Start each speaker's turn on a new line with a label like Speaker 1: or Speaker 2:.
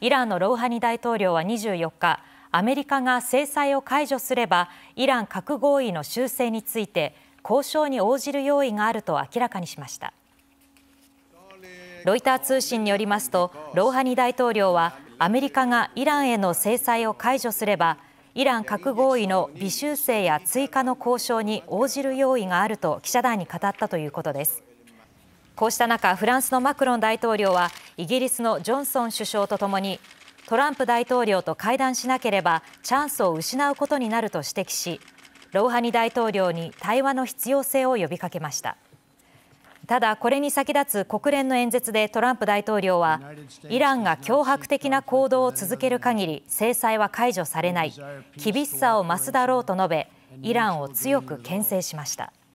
Speaker 1: イランのロウハニ大統領は24日、アメリカが制裁を解除すれば、イラン核合意の修正について、交渉に応じる用意があると明らかにしました。ロイター通信によりますと、ロウハニ大統領は、アメリカがイランへの制裁を解除すれば、イラン核合意の微修正や追加の交渉に応じる用意があると記者団に語ったということです。こうした中、フランスのマクロン大統領はイギリスのジョンソン首相とともにトランプ大統領と会談しなければチャンスを失うことになると指摘しロウハニ大統領に対話の必要性を呼びかけましたただこれに先立つ国連の演説でトランプ大統領はイランが脅迫的な行動を続ける限り制裁は解除されない厳しさを増すだろうと述べイランを強く牽制しました